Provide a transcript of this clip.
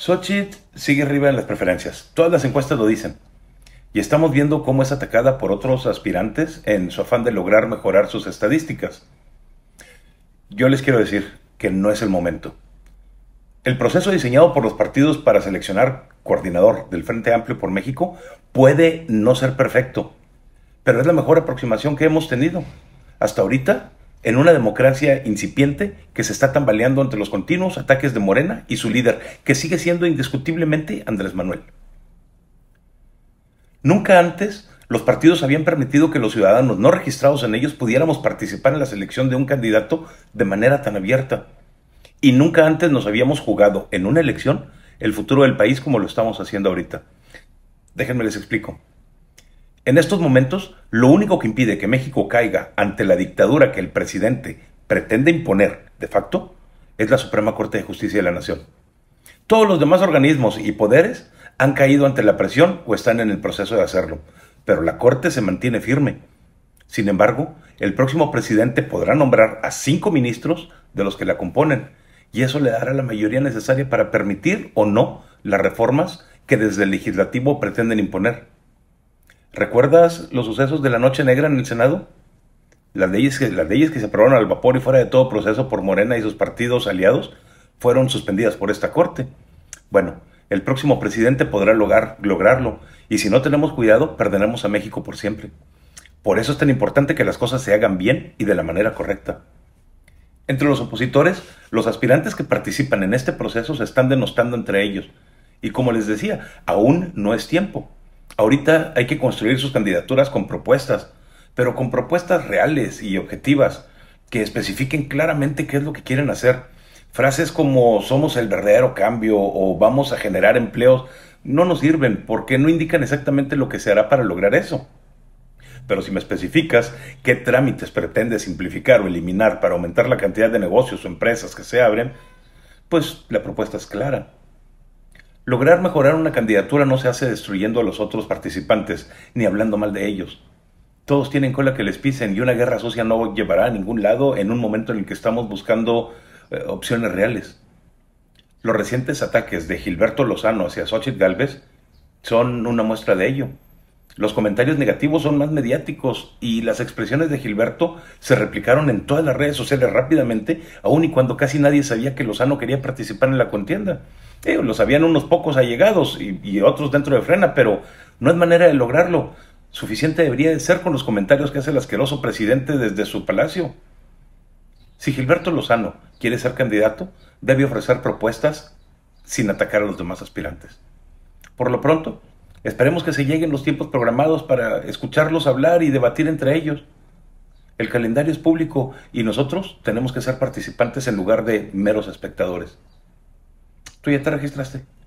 Sochit sigue arriba en las preferencias. Todas las encuestas lo dicen. Y estamos viendo cómo es atacada por otros aspirantes en su afán de lograr mejorar sus estadísticas. Yo les quiero decir que no es el momento. El proceso diseñado por los partidos para seleccionar coordinador del Frente Amplio por México puede no ser perfecto, pero es la mejor aproximación que hemos tenido. Hasta ahorita en una democracia incipiente que se está tambaleando ante los continuos ataques de Morena y su líder, que sigue siendo indiscutiblemente Andrés Manuel. Nunca antes los partidos habían permitido que los ciudadanos no registrados en ellos pudiéramos participar en la selección de un candidato de manera tan abierta. Y nunca antes nos habíamos jugado en una elección el futuro del país como lo estamos haciendo ahorita. Déjenme les explico. En estos momentos, lo único que impide que México caiga ante la dictadura que el presidente pretende imponer de facto es la Suprema Corte de Justicia de la Nación. Todos los demás organismos y poderes han caído ante la presión o están en el proceso de hacerlo, pero la Corte se mantiene firme. Sin embargo, el próximo presidente podrá nombrar a cinco ministros de los que la componen, y eso le dará la mayoría necesaria para permitir o no las reformas que desde el legislativo pretenden imponer. ¿Recuerdas los sucesos de la Noche Negra en el Senado? Las leyes, que, las que se aprobaron al vapor y fuera de todo proceso por Morena y sus partidos aliados fueron suspendidas por esta Corte. Bueno, el próximo presidente podrá lograr, lograrlo y si no tenemos cuidado perderemos a México por siempre. Por eso es tan importante que las cosas se hagan bien y de la manera correcta. Entre los opositores, los aspirantes que participan en este proceso se están denostando entre ellos. Y como les decía, aún no es tiempo. Ahorita hay que construir sus candidaturas con propuestas, pero con propuestas reales y objetivas que especifiquen claramente qué es lo que quieren hacer. Frases como somos el verdadero cambio o vamos a generar empleos no nos sirven porque no indican exactamente lo que se hará para lograr eso. Pero si me especificas qué trámites pretende simplificar o eliminar para aumentar la cantidad de negocios o empresas que se abren, pues la propuesta es clara. Lograr mejorar una candidatura no se hace destruyendo a los otros participantes ni hablando mal de ellos. Todos tienen cola que les pisen y una guerra sucia no llevará a ningún lado en un momento en el que estamos buscando eh, opciones reales. Los recientes ataques de Gilberto Lozano hacia Xochitl Galvez son una muestra de ello. Los comentarios negativos son más mediáticos y las expresiones de Gilberto se replicaron en todas las redes sociales rápidamente, aun y cuando casi nadie sabía que Lozano quería participar en la contienda. Eh, lo sabían unos pocos allegados y, y otros dentro de Frena, pero no es manera de lograrlo. Suficiente debería de ser con los comentarios que hace el asqueroso presidente desde su palacio. Si Gilberto Lozano quiere ser candidato, debe ofrecer propuestas sin atacar a los demás aspirantes. Por lo pronto, Esperemos que se lleguen los tiempos programados para escucharlos hablar y debatir entre ellos. El calendario es público y nosotros tenemos que ser participantes en lugar de meros espectadores. ¿Tú ya te registraste?